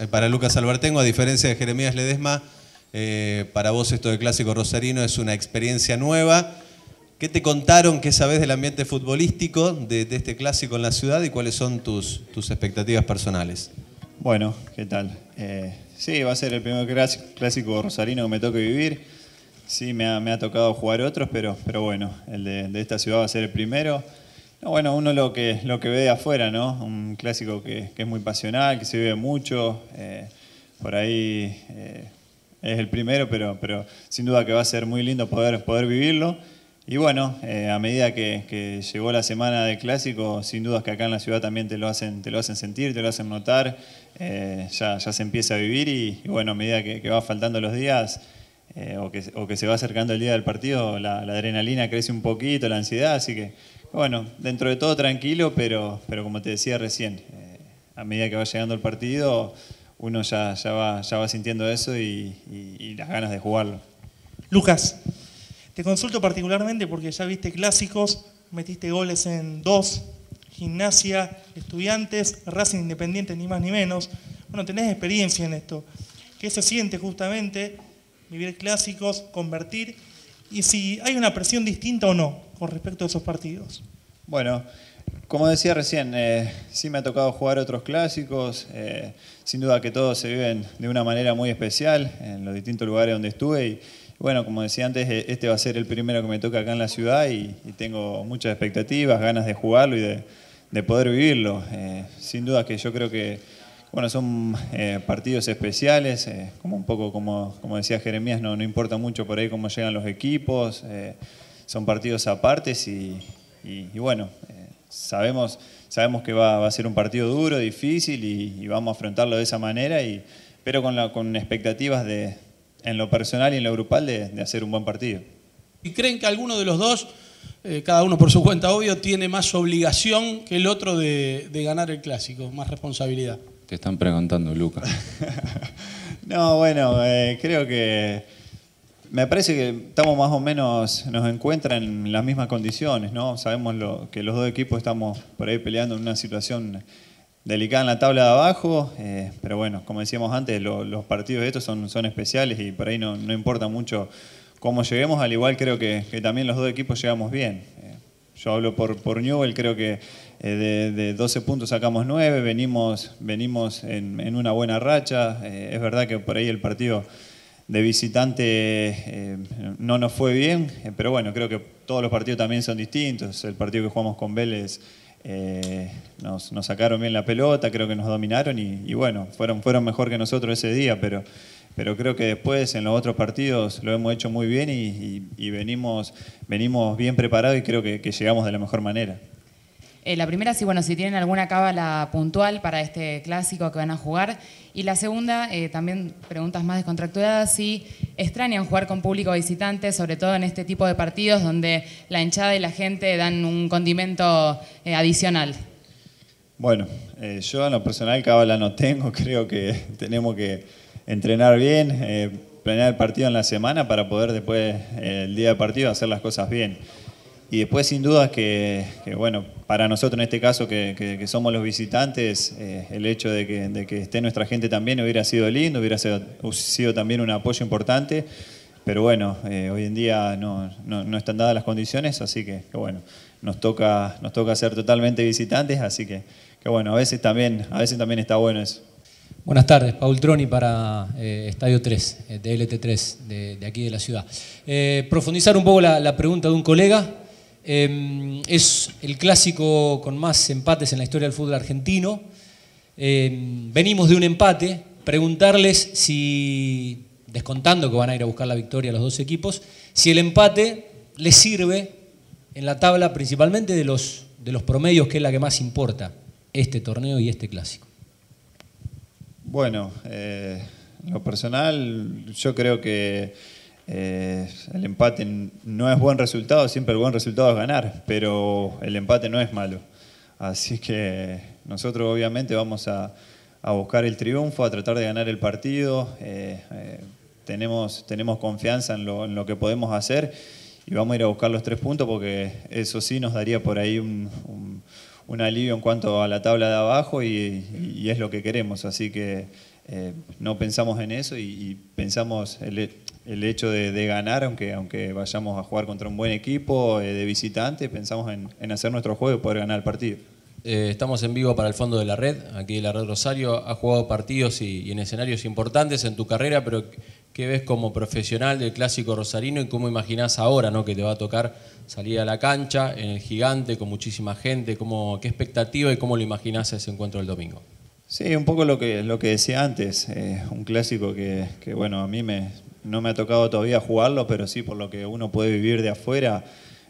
Eh, para Lucas Albertengo, a diferencia de Jeremías Ledesma, eh, para vos esto de Clásico Rosarino es una experiencia nueva. ¿Qué te contaron, qué sabes del ambiente futbolístico de, este clásico en la ciudad y cuáles son tus, tus expectativas personales? Bueno, ¿qué tal? Eh, sí, va a ser el primer clásico rosarino que me toque vivir. Sí, me ha, tocado jugar otros, pero, pero bueno, el de esta ciudad va a ser el primero bueno, uno lo que, lo que ve de afuera, ¿no? Un clásico que, es muy pasional, que se vive mucho. Eh, por ahí eh, es el primero, pero, pero sin duda que va a ser muy lindo poder, poder vivirlo. Y bueno, eh, a medida que, llegó la semana del clásico, sin dudas que acá en la ciudad también te lo hacen, te lo hacen sentir, te lo hacen notar, ya, se empieza a vivir y, bueno, a medida que, va faltando los días o, que, se va acercando el día del partido, la, adrenalina crece un poquito, la ansiedad, así que bueno, dentro de todo tranquilo, pero, pero como te decía recién, eh, a medida que va llegando el partido, uno ya, ya, va, ya va sintiendo eso y, y las ganas de jugarlo. Lucas, te consulto particularmente porque ya viste clásicos, metiste goles en dos, gimnasia, estudiantes, Racing Independiente, ni más ni menos. Bueno, tenés experiencia en esto. ¿Qué se siente justamente vivir clásicos, convertir y si hay una presión distinta o no con respecto a esos partidos. Bueno, como decía recién, eh, sí me ha tocado jugar otros clásicos, eh, sin duda que todos se viven de una manera muy especial en los distintos lugares donde estuve y bueno, como decía antes, eh, este va a ser el primero que me toca acá en la ciudad y, tengo muchas expectativas, ganas de jugarlo y de, poder vivirlo. sin duda que yo creo que bueno, son eh, partidos especiales, eh, como un poco como, como decía Jeremías, no, no, importa mucho por ahí cómo llegan los equipos, eh, son partidos apartes y, bueno, sabemos, sabemos que va, a ser un partido duro, difícil y, vamos a afrontarlo de esa manera, y, pero con, con expectativas de, en lo personal y en lo grupal de, hacer un buen partido. ¿Y creen que alguno de los dos, cada uno por su cuenta obvio, tiene más obligación que el otro de ganar el clásico, más responsabilidad? Te están preguntando, Luca. no, bueno, eh, creo que me parece que estamos más o menos, nos encuentran en las mismas condiciones, ¿no? Sabemos lo, que los dos equipos estamos por ahí peleando en una situación delicada en la tabla de abajo, eh, pero bueno, como decíamos antes, los partidos de estos son, son especiales y por ahí no, importa mucho cómo lleguemos, al igual creo que, que también los dos equipos llegamos bien yo hablo por, Newell, creo que eh, de, 12 puntos sacamos 9, venimos, venimos en, una buena racha. Eh, es verdad que por ahí el partido de visitante eh, no nos fue bien, pero bueno, creo que todos los partidos también son distintos. El partido que jugamos con Vélez nos, sacaron bien la pelota, creo que nos dominaron y, y bueno, fueron, fueron mejor que nosotros ese día, pero pero creo que después en los otros partidos lo hemos hecho muy bien y, venimos, venimos bien preparados y creo que, llegamos de la mejor manera. Eh, la primera, sí, bueno, si tienen alguna cábala puntual para este clásico que van a jugar. Y la segunda, eh, también preguntas más descontracturadas, si extrañan jugar con público visitante, sobre todo en este tipo de partidos donde la hinchada y la gente dan un condimento eh, adicional. Bueno, yo a lo personal cábala no tengo, creo que tenemos que entrenar bien, eh, planear el partido en la semana para poder después, eh, el día de partido, hacer las cosas bien. Y después, sin duda, que, bueno, para nosotros en este caso, que, somos los visitantes, eh, el hecho de, que, esté nuestra gente también hubiera sido lindo, hubiera sido, también un apoyo importante. Pero bueno, hoy en día no, están dadas las condiciones, así que, bueno, nos toca, nos toca ser totalmente visitantes, así que, que bueno, a veces también, a veces también está bueno eso. Buenas tardes, Paul Troni para eh, Estadio 3, eh, de lt 3 de, aquí de la ciudad. Eh, profundizar un poco la, pregunta de un colega. Em, es el clásico con más empates en la historia del fútbol argentino. Em, venimos de un empate. Preguntarles si, descontando que van a ir a buscar la victoria los dos equipos, si el empate les sirve en la tabla principalmente de los, de los promedios, que es la que más importa, este torneo y este clásico. Bueno, eh, lo personal, yo creo que eh, el empate no es buen resultado, siempre el buen resultado es ganar, pero el empate no es malo. Así que nosotros obviamente vamos a, buscar el triunfo, a tratar de ganar el partido. Eh, tenemos, tenemos confianza en lo, en lo, que podemos hacer y vamos a ir a buscar los tres puntos porque eso sí nos daría por ahí un un alivio en cuanto a la tabla de abajo y, es lo que queremos. Así que eh, no pensamos en eso y, pensamos el, el hecho de, ganar, aunque, aunque vayamos a jugar contra un buen equipo eh, de visitante, pensamos en, hacer nuestro juego y poder ganar el partido. Eh, estamos en vivo para el fondo de la red, aquí la red Rosario. Ha jugado partidos y en escenarios importantes en tu carrera, pero qué ves como profesional del clásico rosarino y cómo imaginás ahora ¿no? que te va a tocar salir a la cancha en el gigante con muchísima gente, cómo, qué expectativa y cómo lo imaginás ese encuentro del domingo. Sí, un poco lo que, lo que decía antes, eh, un clásico que, bueno, a mí me, no me ha tocado todavía jugarlo, pero sí por lo que uno puede vivir de afuera,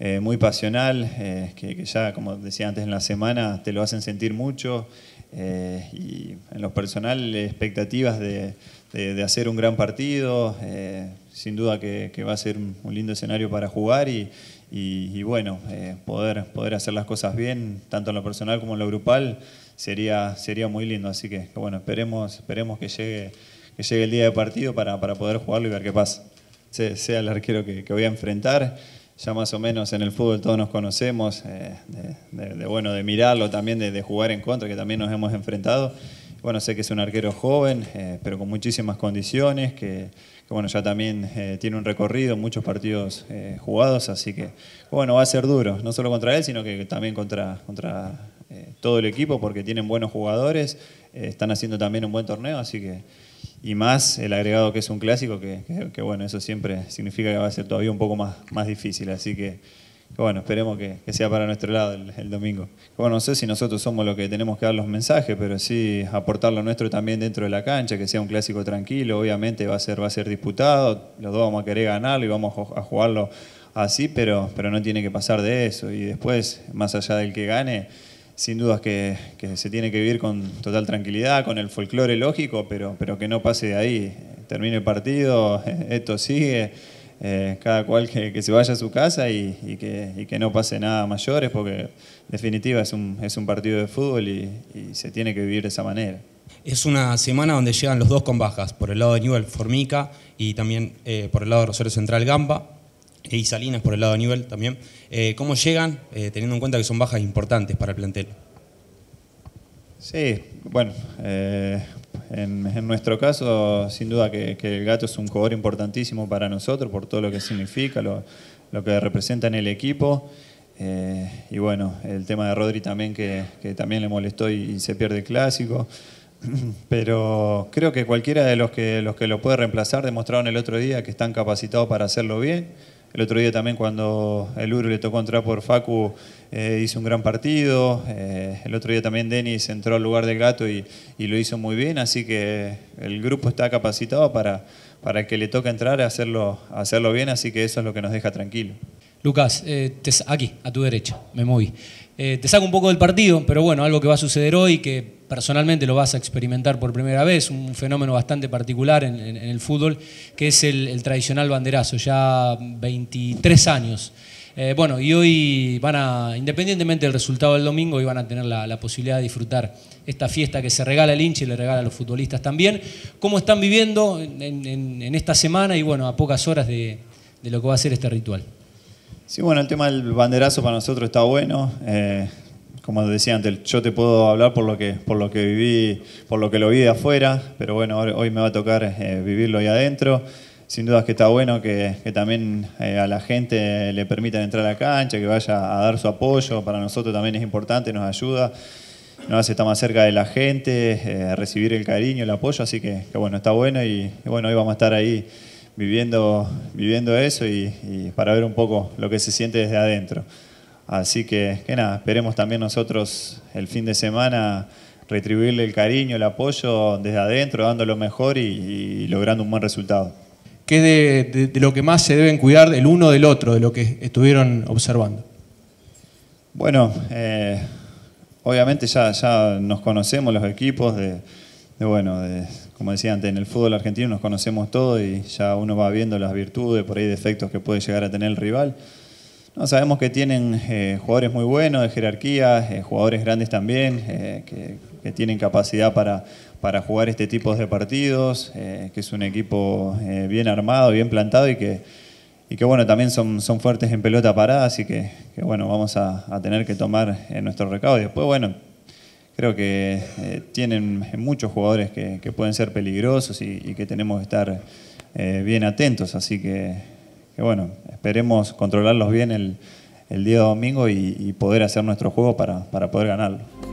eh, muy pasional, eh, que, que, ya, como decía antes en la semana, te lo hacen sentir mucho, y en lo personal, expectativas de, de, hacer un gran partido. Eh, sin duda que, va a ser un lindo escenario para jugar y, bueno, eh, poder, poder hacer las cosas bien, tanto en lo personal como en lo grupal, sería, sería muy lindo. Así que bueno, esperemos, esperemos que llegue, que llegue el día de partido para, poder jugarlo y ver qué pasa. sea el arquero que, voy a enfrentar. Ya más o menos en el fútbol todos nos conocemos, eh, de, bueno, de mirarlo, también de, de jugar en contra, que también nos hemos enfrentado bueno, sé que es un arquero joven, eh, pero con muchísimas condiciones, que, bueno, ya también eh, tiene un recorrido, muchos partidos eh, jugados, así que bueno, va a ser duro, no solo contra él, sino que también contra, contra todo el equipo, porque tienen buenos jugadores, están haciendo también un buen torneo, así que y más el agregado que es un clásico, que, que, bueno, eso siempre significa que va a ser todavía un poco más, más difícil. Así que bueno, esperemos que, sea para nuestro lado el, domingo. Bueno, no sé si nosotros somos los que tenemos que dar los mensajes, pero sí aportar lo nuestro también dentro de la cancha, que sea un clásico tranquilo, obviamente va a ser, va a ser disputado, los dos vamos a querer ganarlo y vamos a jugarlo así, pero, pero no tiene que pasar de eso. Y después, más allá del que gane, sin dudas que, se tiene que vivir con total tranquilidad, con el folclore lógico, pero, pero que no pase de ahí. Termine el partido, esto sigue eh, cada cual que, se vaya a su casa y, que, no pase nada mayores, porque en definitiva es un, partido de fútbol y, se tiene que vivir de esa manera. Es una semana donde llegan los dos con bajas, por el lado de nivel Formica y también eh, por el lado de Rosario Central Gamba y e Salinas por el lado de nivel también. Eh, ¿Cómo llegan teniendo en cuenta que son bajas importantes para el plantel? Sí, bueno, en, nuestro caso, sin duda que, el gato es un jugador importantísimo para nosotros por todo lo que significa, lo, que representa en el equipo. Eh, y bueno, el tema de Rodri también, que, también le molestó y, se pierde el clásico. Pero creo que cualquiera de los que, los que lo puede reemplazar demostraron el otro día que están capacitados para hacerlo bien el otro día también cuando el Uru le tocó entrar por Facu, eh, hizo un gran partido. Eh, el otro día también Denis entró al lugar del gato y, lo hizo muy bien. Así que el grupo está capacitado para, que le toque entrar y hacerlo, hacerlo bien. Así que eso es lo que nos deja tranquilo. Lucas, eh, aquí, a tu derecha, me moví. Eh, te saco un poco del partido, pero bueno, algo que va a suceder hoy, que personalmente lo vas a experimentar por primera vez, un fenómeno bastante particular en, el fútbol, que es el, tradicional banderazo, ya 23 años. Eh, bueno, y hoy van a, independientemente del resultado del domingo, hoy van a tener la, posibilidad de disfrutar esta fiesta que se regala el hincha y le regala a los futbolistas también. ¿Cómo están viviendo en, esta semana y bueno, a pocas horas de, de lo que va a ser este ritual? Sí, bueno, el tema del banderazo para nosotros está bueno. Eh, como decía antes, yo te puedo hablar por lo que, por lo que viví, por lo que lo vi de afuera, pero bueno, hoy me va a tocar eh, vivirlo ahí adentro. Sin duda que está bueno que, también eh, a la gente le permita entrar a la cancha, que vaya a dar su apoyo. Para nosotros también es importante, nos ayuda, nos hace estar más cerca de la gente, recibir el cariño, el apoyo. Así que, bueno, está bueno y, y bueno, hoy vamos a estar ahí viviendo, viviendo eso y, para ver un poco lo que se siente desde adentro. Así que, que nada, esperemos también nosotros el fin de semana retribuirle el cariño, el apoyo desde adentro, dando lo mejor y, logrando un buen resultado. ¿Qué es de, lo que más se deben cuidar el uno del otro, de lo que estuvieron observando? Bueno, eh, obviamente ya, ya nos conocemos los equipos de, bueno, como decía antes, en el fútbol argentino nos conocemos todos y ya uno va viendo las virtudes, por ahí defectos que puede llegar a tener el rival. No, sabemos que tienen eh, jugadores muy buenos de jerarquía, eh, jugadores grandes también, eh, que, tienen capacidad para, para jugar este tipo de partidos, que es un equipo bien armado, bien plantado y que, y que bueno, también son, son fuertes en pelota parada, así que, bueno, vamos a, tener que tomar nuestro recado. Y después, bueno, creo que eh, tienen muchos jugadores que, pueden ser peligrosos y, que tenemos que estar eh, bien atentos. Así que, bueno, esperemos controlarlos bien el, día domingo y, poder hacer nuestro juego para, para poder ganarlo.